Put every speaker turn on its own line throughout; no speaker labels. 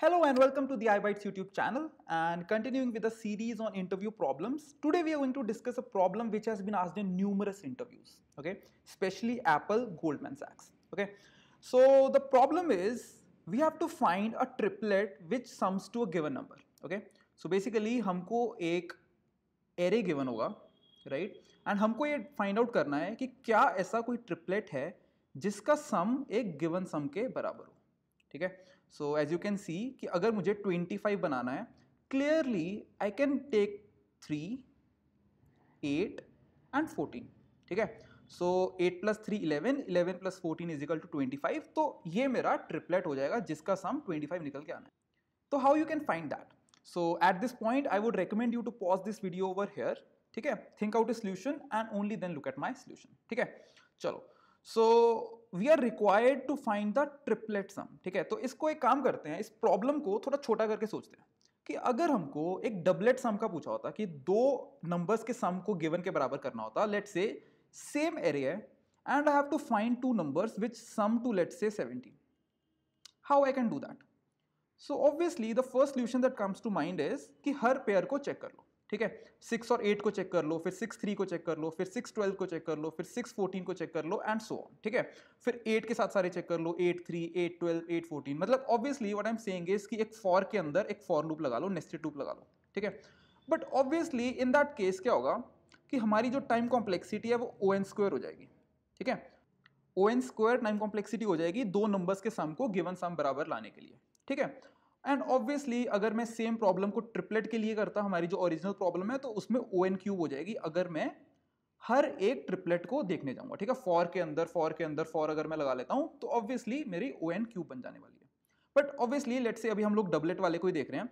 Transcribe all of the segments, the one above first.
Hello and welcome to the iBytes YouTube channel and continuing with the series on interview problems. Today we are going to discuss a problem which has been asked in numerous interviews, okay, especially Apple, Goldman Sachs, okay. So the problem is we have to find a triplet which sums to a given number, okay. So basically हमको एक array given होगा, right, and हमको ये find out करना है कि क्या ऐसा कोई triplet है जिसका sum एक given sum के बराबर हो. ठीक है so as you can see कि अगर मुझे 25 बनाना है clearly I can take three eight and fourteen ठीक है so eight plus three eleven eleven plus fourteen is equal to twenty five तो ये मेरा ट्रिपलेट हो जाएगा जिसका सम ट्वेंटी फाइव निकल के आना है तो how you can find that so at this point I would recommend you to pause this video over here ठीक है think out a solution and only then look at my solution ठीक है चलो so we are required to find the triplet sum ठीक है तो इसको एक काम करते हैं इस प्रॉब्लम को थोड़ा छोटा करके सोचते हैं कि अगर हमको एक डबलेट सम का पूछा होता कि दो नंबर्स के सम को गिवन के बराबर करना होता let's say same array and I have to find two numbers which sum to let's say 17 how I can do that so obviously the first solution that comes to mind is कि हर pair को check कर लो ठीक है six और eight को check कर लो फिर सिक्स थ्री को चेक कर लो फिर सिक्स ट्वेल्व को चेक कर लो फिर सिक्स फोर्टीन को चेक कर लो एंड सो ऑन ठीक है फिर एट के साथ सारे चेक कर लो eight three eight twelve eight fourteen मतलब obviously what I am saying कि एक फॉर के अंदर एक फॉर लूप लगा लो नेस्टेड लूप लगा लो ठीक है but obviously in that case क्या होगा कि हमारी जो टाइम कॉम्प्लेक्सिटी है वो ओ एन स्क्वेयर हो जाएगी ठीक है O N square time complexity हो जाएगी दो नंबर्स के सम को गिवन सम बराबर लाने के लिए ठीक है एंड ऑब्वियसली अगर मैं सेम प्रॉब्लम को ट्रिपलेट के लिए करता हमारी जो ओरिजिनल प्रॉब्लम है तो उसमें ओ एन क्यूब हो जाएगी अगर मैं हर एक ट्रिपलेट को देखने जाऊंगा ठीक है फॉर के अंदर फॉर के अंदर फॉर अगर मैं लगा लेता हूं तो ऑब्वियसली मेरी ओ एन क्यूब बन जाने वाली है बट ऑब्वियसली लेट से अभी हम लोग डबलेट वाले को ही देख रहे हैं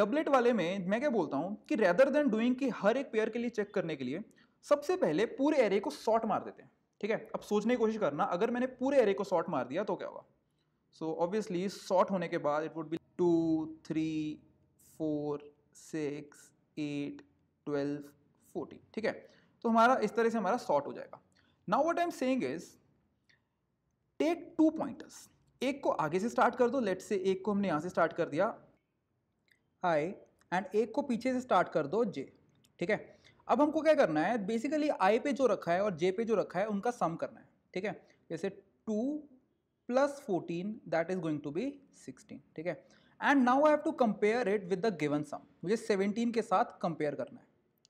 डबलेट वाले में मैं क्या बोलता हूँ कि रेदर देन डूइंग कि हर एक पेयर के लिए चेक करने के लिए सबसे पहले पूरे एरे को शॉर्ट मार देते हैं ठीक है अब सोचने की कोशिश करना अगर मैंने पूरे एरे को शॉर्ट मार दिया तो क्या होगा सो ऑब्वियसली शॉर्ट होने के बाद it would be two three four six eight twelve fourteen ठीक है तो हमारा इस तरह से हमारा सॉर्ट हो जाएगा now what I am saying is take two pointers एक को आगे से स्टार्ट कर दो लेट से एक को हमने यहाँ से स्टार्ट कर दिया आई एंड एक को पीछे से स्टार्ट कर दो जे ठीक है अब हमको क्या करना है बेसिकली आई पे जो रखा है और जे पे जो रखा है उनका सम करना है ठीक है जैसे two plus fourteen that is going to be sixteen ठीक है and now I have to compare it with the given sum मुझे 17 के साथ कंपेयर करना है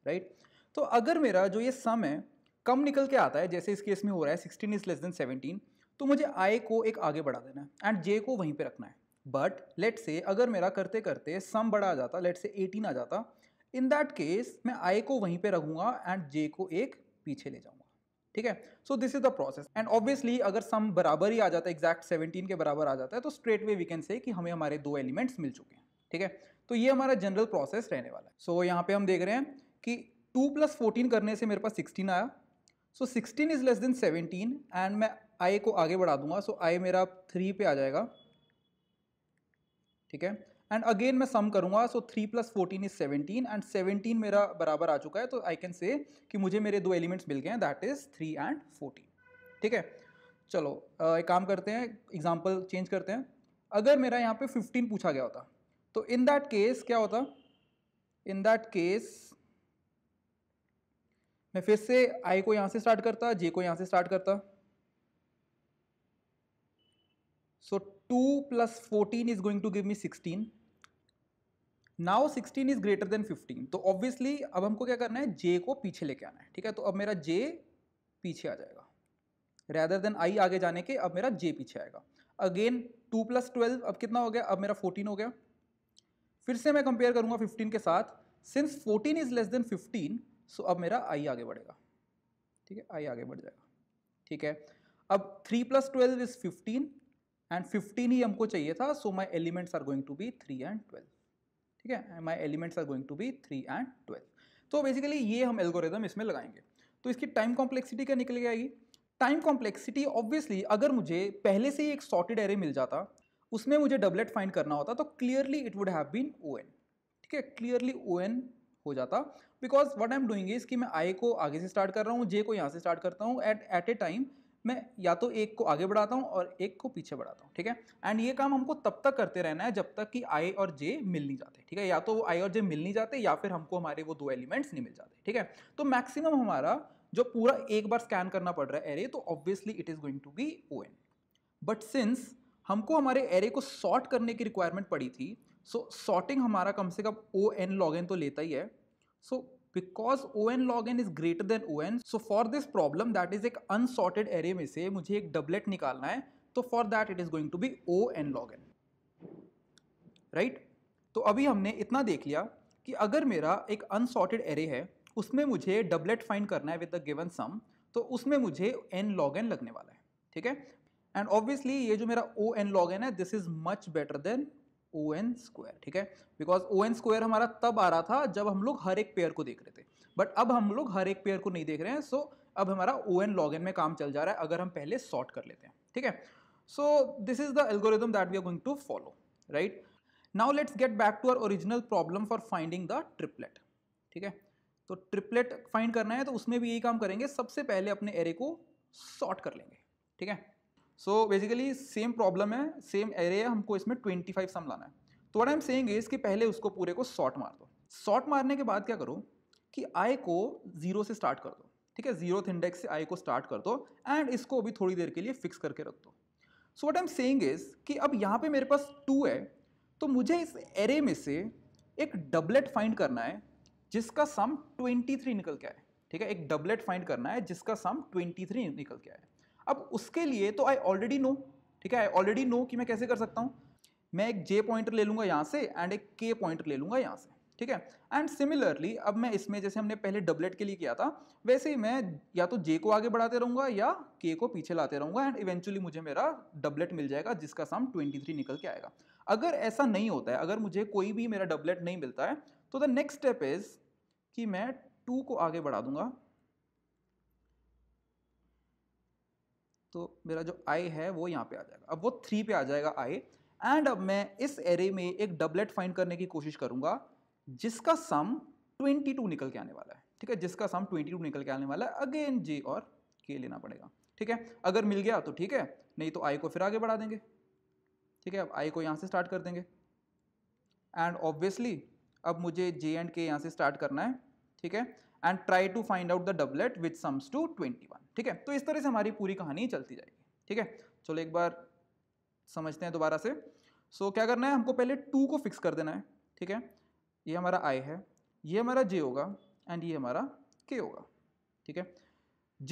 राइट right? तो अगर मेरा जो ये सम है कम निकल के आता है जैसे इस केस में हो रहा है 16 इज लेस देन 17 तो मुझे आई को एक आगे बढ़ा देना है एंड जे को वहीं पे रखना है बट लेट से अगर मेरा करते करते सम बड़ा आ जाता लेट से 18 आ जाता इन दैट केस मैं आई को वहीं पे रखूँगा एंड जे को एक पीछे ले जाऊँगा ठीक है so this is the process and obviously अगर सम बराबर ही आ जाता है एग्जैक्ट 17 के बराबर आ जाता है तो straight way we can say कि हमें हमारे दो एलिमेंट्स मिल चुके हैं ठीक है तो ये हमारा जनरल प्रोसेस रहने वाला है सो so, यहाँ पे हम देख रहे हैं कि टू प्लस फोर्टीन करने से मेरे पास सिक्सटीन आया so sixteen is less than seventeen and मैं आई को आगे बढ़ा दूंगा सो so, आई मेरा थ्री पे आ जाएगा ठीक है एंड अगेन मैं सम करूंगा so three plus fourteen is seventeen and seventeen मेरा बराबर आ चुका है तो आई कैन से कि मुझे मेरे दो एलिमेंट्स मिल गए हैं that is three and fourteen ठीक है चलो एक काम करते हैं एग्जाम्पल चेंज करते हैं अगर मेरा यहाँ पे फिफ्टीन पूछा गया होता तो इन दैट केस क्या होता इन दैट केस मैं फिर से आई को यहाँ से स्टार्ट करता जे को यहाँ से स्टार्ट करता so so, two plus fourteen is going to give me sixteen now sixteen is greater than fifteen तो ऑब्वियसली अब हमको क्या करना है जे को पीछे लेके आना है ठीक है तो अब मेरा जे पीछे आ जाएगा रैदर देन आई आगे जाने के अब मेरा जे पीछे आएगा अगेन टू प्लस ट्वेल्व अब कितना हो गया अब मेरा फोर्टीन हो गया फिर से मैं कंपेयर करूंगा फिफ्टीन के साथ since fourteen is less than fifteen so अब मेरा आई आगे बढ़ेगा ठीक है आई आगे बढ़ जाएगा ठीक है अब three plus twelve is fifteen and 15 ही हमको चाहिए था so my elements are going to be three and twelve ठीक है my elements are going to be three and twelve तो बेसिकली ये हम एल्गोरिदम इसमें लगाएंगे तो इसकी टाइम कॉम्प्लेक्सिटी क्या निकल के आएगी टाइम कॉम्प्लेक्सिटी ऑब्वियसली अगर मुझे पहले से ही एक सॉर्टेड एरे मिल जाता उसमें मुझे डबलेट फाइंड करना होता तो clearly it would have been O N ठीक है क्लियरली ओ एन हो जाता because what I am doing is कि मैं आई को आगे से स्टार्ट कर रहा हूँ जे को यहाँ से स्टार्ट करता हूँ एट एट ए टाइम मैं या तो एक को आगे बढ़ाता हूँ और एक को पीछे बढ़ाता हूँ ठीक है एंड ये काम हमको तब तक करते रहना है जब तक कि आई और जे मिल नहीं जाते ठीक है या तो वो आई और जे मिल नहीं जाते या फिर हमको हमारे वो दो एलिमेंट्स नहीं मिल जाते ठीक है तो मैक्सिमम हमारा जो पूरा एक बार स्कैन करना पड़ रहा है एरे तो obviously it is going to be O N but since हमको हमारे एरे को सॉर्ट करने की रिक्वायरमेंट पड़ी थी सो so, सॉर्टिंग हमारा कम से कम ओ एन लॉग एन तो लेता ही है so so, because O N log N is greater than O N so for this problem that is एक अनसॉर्टेड एरे में से मुझे एक डबलेट निकालना है तो for that it is going to be O N log N right तो अभी हमने इतना देख लिया कि अगर मेरा एक अनसॉर्टेड एरे है उसमें मुझे डबलेट फाइंड करना है विद द गिवन सम तो उसमें मुझे एन लॉग एन लगने वाला है ठीक है एंड ऑब्वियसली ये जो मेरा ओ एन लॉग एन है this is much better than O N square ठीक है बिकॉज ओ एन स्क्वायर हमारा तब आ रहा था जब हम लोग हर एक पेयर को देख रहे थे बट अब हम लोग हर एक पेयर को नहीं देख रहे हैं सो so अब हमारा ओ एन लॉग एन में काम चल जा रहा है अगर हम पहले सॉर्ट कर लेते हैं ठीक है so this is the algorithm that we are going to follow right now let's get back to our original problem for finding the triplet ठीक है तो ट्रिपलेट फाइंड करना है तो उसमें भी यही काम करेंगे सबसे पहले अपने एरे को सॉर्ट कर लेंगे ठीक है सो बेसिकली सेम प्रॉब्लम है सेम एरे है हमको इसमें ट्वेंटी फाइव सम लाना है तो what I am saying is कि पहले उसको पूरे को शॉर्ट मार दो शॉर्ट मारने के बाद क्या करो कि आई को जीरो से स्टार्ट कर दो ठीक है थे इंडेक्स से आई को स्टार्ट कर दो एंड इसको अभी थोड़ी देर के लिए फिक्स करके रख दो so what I am saying is कि अब यहाँ पे मेरे पास टू है तो मुझे इस एरे में से एक डबलेट फाइंड करना है जिसका सम ट्वेंटी थ्री निकल के आए ठीक है एक डबलेट फाइंड करना है जिसका सम ट्वेंटी थ्री निकल के आए अब उसके लिए तो आई ऑलरेडी नो ठीक है आई ऑलरेडी नो कि मैं कैसे कर सकता हूँ मैं एक जे पॉइंटर ले लूँगा यहाँ से एंड एक के पॉइंटर ले लूँगा यहाँ से ठीक है एंड सिमिलरली अब मैं इसमें जैसे हमने पहले डबलेट के लिए किया था वैसे ही मैं या तो जे को आगे बढ़ाते रहूँगा या के को पीछे लाते रहूँगा एंड इवेंचुअली मुझे मेरा डबलेट मिल जाएगा जिसका सम 23 निकल के आएगा अगर ऐसा नहीं होता है अगर मुझे कोई भी मेरा डबलेट नहीं मिलता है तो द नेक्स्ट स्टेप इज़ कि मैं टू को आगे बढ़ा दूंगा तो मेरा जो आई है वो यहाँ पे आ जाएगा अब वो थ्री पे आ जाएगा आई एंड अब मैं इस एरे में एक डबलेट फाइंड करने की कोशिश करूंगा जिसका सम 22 निकल के आने वाला है ठीक है जिसका सम 22 निकल के आने वाला है अगेन जे और के लेना पड़ेगा ठीक है अगर मिल गया तो ठीक है नहीं तो आई को फिर आगे बढ़ा देंगे ठीक है अब आई को यहाँ से स्टार्ट कर देंगे एंड ऑब्वियसली अब मुझे जे एंड के यहाँ से स्टार्ट करना है ठीक है and try to find out the doublet with sums to twenty one ठीक है तो इस तरह से हमारी पूरी कहानी चलती जाएगी ठीक है चलो एक बार समझते हैं दोबारा से सो so, क्या करना है हमको पहले टू को फिक्स कर देना है ठीक है ये हमारा आई है ये हमारा जे होगा एंड ये हमारा के होगा ठीक है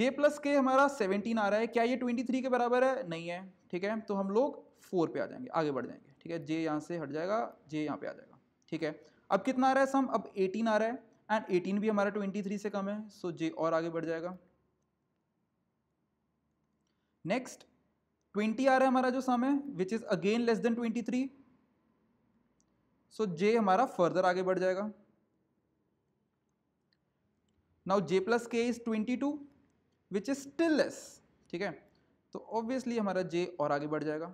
जे प्लस के हमारा सेवनटीन आ रहा है क्या ये ट्वेंटी थ्री के बराबर है नहीं है ठीक है तो हम लोग फोर पे आ जाएंगे आगे बढ़ जाएंगे ठीक है जे यहाँ से हट जाएगा जे यहाँ पे आ जाएगा ठीक है अब कितना आ रहा है सम अब एटीन आ रहा है एंड एटीन भी हमारा ट्वेंटी थ्री से कम है सो जे और आगे बढ़ जाएगा नेक्स्ट 20 आ रहा है हमारा जो सम है which is again less than 23 so J हमारा फर्दर आगे बढ़ जाएगा now J plus K is twenty two which is still less ठीक है तो ऑब्वियसली हमारा जे और आगे बढ़ जाएगा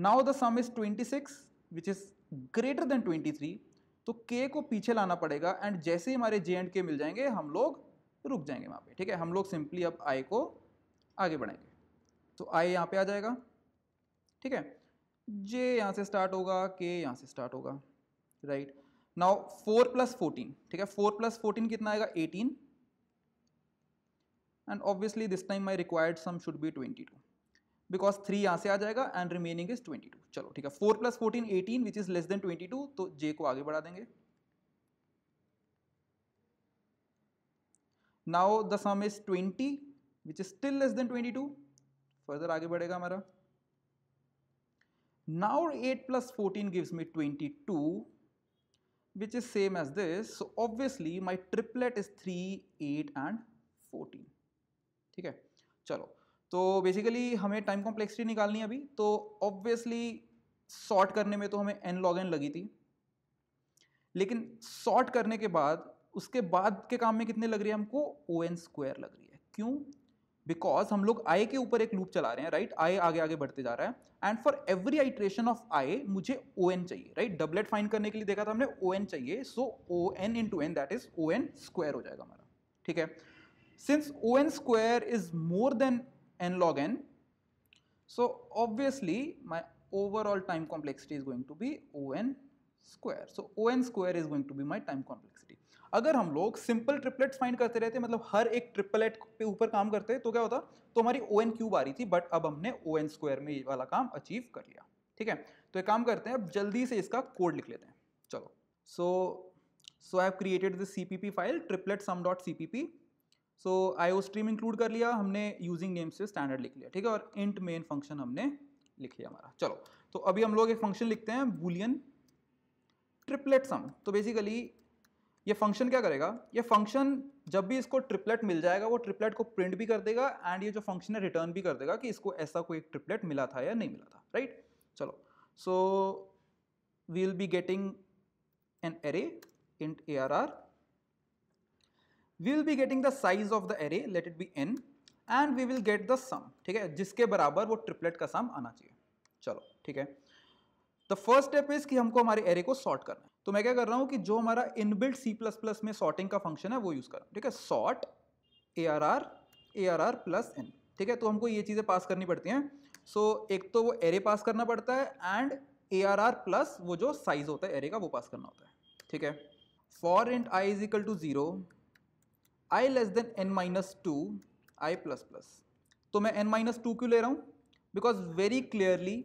now the sum is twenty six which is greater than twenty three तो के को पीछे लाना पड़ेगा एंड जैसे ही हमारे जे एंड के मिल जाएंगे हम लोग रुक जाएंगे वहाँ पे ठीक है हम लोग सिंपली अब आई को आगे बढ़ाएंगे तो आई यहाँ पे आ जाएगा ठीक है जे यहाँ से स्टार्ट होगा के यहाँ से स्टार्ट होगा right now four plus fourteen ठीक है फोर प्लस फोर्टीन कितना आएगा eighteen and obviously this time my required sum should be twenty two because three यहाँ से आ जाएगा and remaining is twenty two चलो ठीक है four plus fourteen eighteen which is less than twenty two तो जे को आगे बढ़ा देंगे now the sum is twenty which is still less than twenty to further आगे बढ़ेगा हमारा now 8 plus 14 gives me 22 two which is same as this obviously my triplet is 3 8 and 14 ठीक है चलो तो बेसिकली हमें टाइम कॉम्प्लेक्सिटी निकालनी है अभी तो ऑब्वियसली सॉर्ट करने में तो हमें एन लॉग एन लगी थी लेकिन सॉर्ट करने के बाद उसके बाद के काम में कितने लग रही है हमको ओ एन स्क्वायर लग रही है क्यों बिकॉज हम लोग आई के ऊपर एक लूप चला रहे हैं राइट आई आगे आगे बढ़ते जा रहा है and for every iteration of I मुझे ओ एन चाहिए राइट डबलेट फाइन करने के लिए देखा था हमने ओ एन चाहिए so O N into N that is O N square हो जाएगा हमारा ठीक है since O N square is more than N log N so obviously my overall time complexity is going to be O N square so O N square is going to be my time complexity अगर हम लोग simple triplets find करते रहते मतलब हर एक triplet पे ऊपर काम करते तो क्या होता तो हमारी ओ एन क्यूब आ रही थी बट अब हमने ओ एन स्क्वायर में ये वाला काम अचीव कर लिया ठीक है तो एक काम करते हैं अब जल्दी से इसका कोड लिख लेते हैं चलो so so I have created this C P P file triplet sum dot C P P so iostream include कर लिया हमने यूजिंग नेम से स्टैंडर्ड लिख लिया ठीक है और इंट मेन फंक्शन हमने लिख लिया हमारा चलो तो अभी हम लोग एक फंक्शन लिखते हैं बुलियन ट्रिपलेट सम तो बेसिकली ये फंक्शन क्या करेगा ये फंक्शन जब भी इसको ट्रिपलेट मिल जाएगा वो ट्रिपलेट को प्रिंट भी कर देगा एंड ये जो फंक्शन है रिटर्न भी कर देगा कि इसको ऐसा कोई ट्रिपलेट मिला था या नहीं मिला था राइट right? चलो so we will be getting an array int A R R we will be getting the size of the array let it be N and we will get the sum ठीक है जिसके बराबर वो triplet का सम आना चाहिए चलो ठीक है फर्स्ट स्टेप इज कि हमको हमारे एरे को सॉर्ट करना है तो मैं क्या कर रहा हूं कि जो हमारा इनबिल्ट सी प्लस प्लस में सॉर्टिंग का फंक्शन है वो यूज़ कर रहा हूं ठीक है sort A R R A R R plus N ठीक है तो हमको ये चीज़ें पास करनी पड़ती हैं सो so, एक तो वो एरे पास करना पड़ता है and A R R plus वो जो साइज होता है एरे का वो पास करना होता है ठीक है for int I is equal to zero I less than N minus two I plus plus तो मैं एन माइनस टू क्यों ले रहा हूं बिकॉज वेरी क्लियरली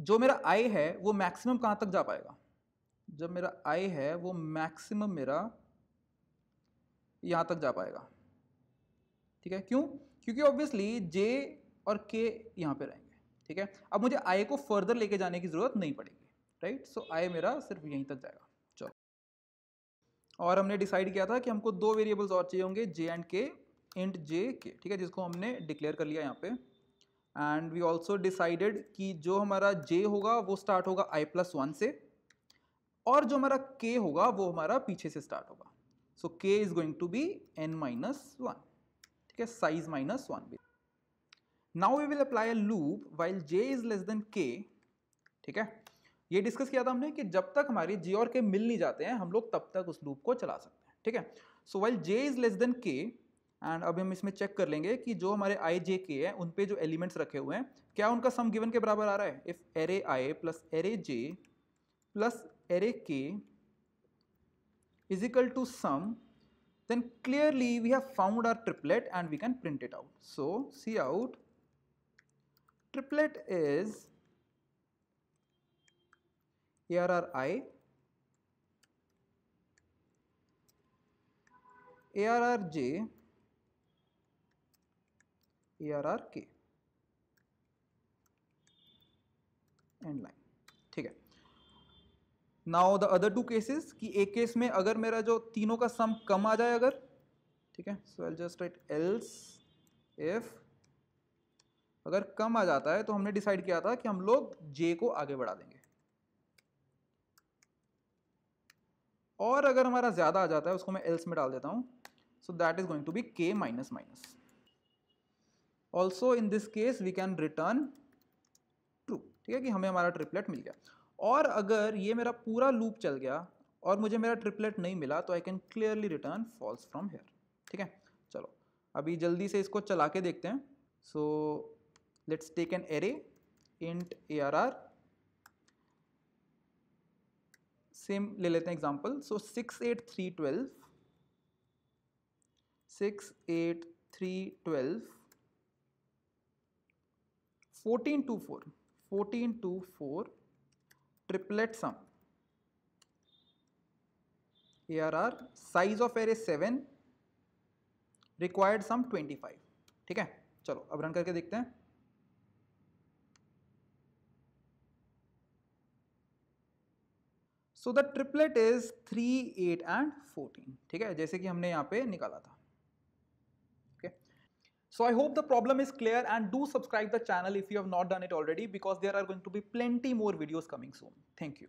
जो मेरा आई है वो मैक्सिमम कहाँ तक जा पाएगा जब मेरा आई है वो मैक्सिमम मेरा यहाँ तक जा पाएगा ठीक है क्यों क्योंकि ऑब्वियसली जे और के यहाँ पे रहेंगे ठीक है अब मुझे आई को फर्दर लेके जाने की ज़रूरत नहीं पड़ेगी राइट सो आई मेरा सिर्फ यहीं तक जाएगा चलो और हमने डिसाइड किया था कि हमको दो वेरिएबल्स और चाहिए होंगे जे एंड के इंट जे के ठीक है जिसको हमने डिक्लेयर कर लिया यहाँ पे एंड वी ऑल्सो डिसाइडेड कि जो हमारा जे होगा वो स्टार्ट होगा आई प्लस वन से और जो हमारा के होगा वो हमारा पीछे से स्टार्ट होगा so K is going to be N minus one ठीक है साइज माइनस वन भी now we will apply a loop while J is less than K ठीक है ये डिस्कस किया था हमने कि जब तक हमारे जे और के मिल नहीं जाते हैं हम लोग तब तक उस लूप को चला सकते हैं ठीक है so while J is less than K and अभी हम इसमें चेक कर लेंगे कि जो हमारे आई जे के हैं उन पे जो एलिमेंट्स रखे हुए हैं क्या उनका सम गिवन के बराबर आ रहा है if array I plus array J plus array K equal to sum then clearly we have found our triplet and we out print it out. R R I A R R J A R R K and line ठीक है now the other two cases कि एक case में अगर मेरा जो तीनों का सम कम आ जाए अगर ठीक है so I just write else if अगर कम आ जाता है तो हमने डिसाइड किया था कि हम लोग जे को आगे बढ़ा देंगे और अगर हमारा ज़्यादा आ जाता है उसको मैं एल्स में डाल देता हूं so that is going to be k minus minus also in this case we can return true ठीक है कि हमें हमारा ट्रिपलेट मिल गया और अगर ये मेरा पूरा लूप चल गया और मुझे मेरा ट्रिपलेट नहीं मिला तो I can clearly return false from here ठीक है चलो अभी जल्दी से इसको चला के देखते हैं so let's take an array int A R R same ले लेते हैं example so six eight three twelve six eight three twelve fourteen two four fourteen two four triplet sum here are size of array 7 required sum 25 ठीक है चलो अब run करके देखते हैं so the triplet is three eight and 14 ठीक है जैसे कि हमने यहां पे निकाला था So I hope the problem is clear and do subscribe the channel if you have not done it already because there are going to be plenty more videos coming soon. Thank you.